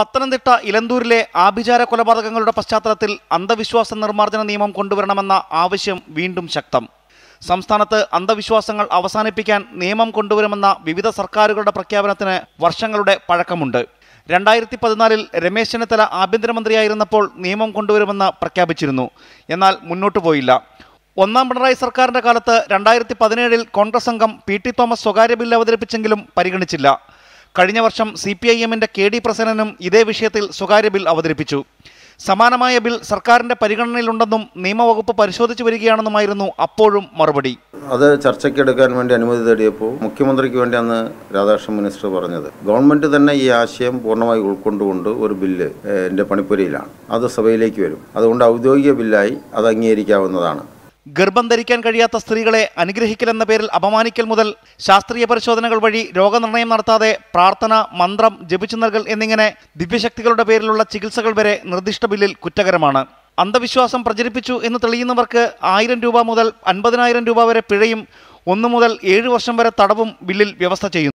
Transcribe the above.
പത്തനംതിട്ട ഇലന്തൂരിലെ ആഭിചാര കൊലപാതകങ്ങളുടെ പശ്ചാത്തലത്തിൽ അന്ധവിശ്വാസ നിർമ്മാർജ്ജന നിയമം കൊണ്ടുവരണമെന്ന ആവശ്യം വീണ്ടും ശക്തം സംസ്ഥാനത്ത് അന്ധവിശ്വാസങ്ങൾ അവസാനിപ്പിക്കാൻ നിയമം കൊണ്ടുവരുമെന്ന വിവിധ സർക്കാരുകളുടെ പ്രഖ്യാപനത്തിന് വർഷങ്ങളുടെ പഴക്കമുണ്ട് രണ്ടായിരത്തി പതിനാലിൽ രമേശ് ചെന്നിത്തല ആഭ്യന്തരമന്ത്രിയായിരുന്നപ്പോൾ നിയമം കൊണ്ടുവരുമെന്ന് പ്രഖ്യാപിച്ചിരുന്നു എന്നാൽ മുന്നോട്ടു പോയില്ല ഒന്നാം പിണറായി സർക്കാരിന്റെ കാലത്ത് രണ്ടായിരത്തി പതിനേഴിൽ കോൺഗ്രസ് അംഗം പി ടി തോമസ് സ്വകാര്യ ബിൽ അവതരിപ്പിച്ചെങ്കിലും പരിഗണിച്ചില്ല കഴിഞ്ഞ വർഷം സി പി ഐ എമ്മിൻ്റെ കെ ഡി പ്രസന്നനും ഇതേ വിഷയത്തിൽ സ്വകാര്യ ബിൽ അവതരിപ്പിച്ചു സമാനമായ ബിൽ സർക്കാരിന്റെ പരിഗണനയിലുണ്ടെന്നും നിയമവകുപ്പ് പരിശോധിച്ചു വരികയാണെന്നുമായിരുന്നു അപ്പോഴും മറുപടി അത് ചർച്ചയ്ക്കെടുക്കാൻ വേണ്ടി അനുമതി തേടിയപ്പോൾ മുഖ്യമന്ത്രിക്ക് വേണ്ടി അന്ന് രാധാകൃഷ്ണൻ മിനിസ്റ്റർ പറഞ്ഞത് ഗവൺമെന്റ് തന്നെ ഈ ആശയം പൂർണ്ണമായി ഉൾക്കൊണ്ടുകൊണ്ട് ഒരു ബില്ല് എൻ്റെ പണിപ്പുരയിലാണ് അത് സഭയിലേക്ക് വരും അതുകൊണ്ട് ഔദ്യോഗിക ബില്ലായി അത് അംഗീകരിക്കാവുന്നതാണ് ഗർഭം ധരിക്കാൻ കഴിയാത്ത സ്ത്രീകളെ അനുഗ്രഹിക്കലെന്ന പേരിൽ അപമാനിക്കൽ മുതൽ ശാസ്ത്രീയ പരിശോധനകൾ വഴി രോഗനിർണയം നടത്താതെ പ്രാർത്ഥന മന്ത്രം ജപിച്ചു നൽകൽ എന്നിങ്ങനെ ദിവ്യശക്തികളുടെ പേരിലുള്ള ചികിത്സകൾ വരെ നിർദ്ദിഷ്ട ബില്ലിൽ കുറ്റകരമാണ് അന്ധവിശ്വാസം പ്രചരിപ്പിച്ചു എന്ന് തെളിയുന്നവർക്ക് ആയിരം രൂപ മുതൽ അൻപതിനായിരം രൂപ വരെ പിഴയും ഒന്നു മുതൽ ഏഴ് വർഷം വരെ തടവും ബില്ലിൽ വ്യവസ്ഥ ചെയ്യുന്നു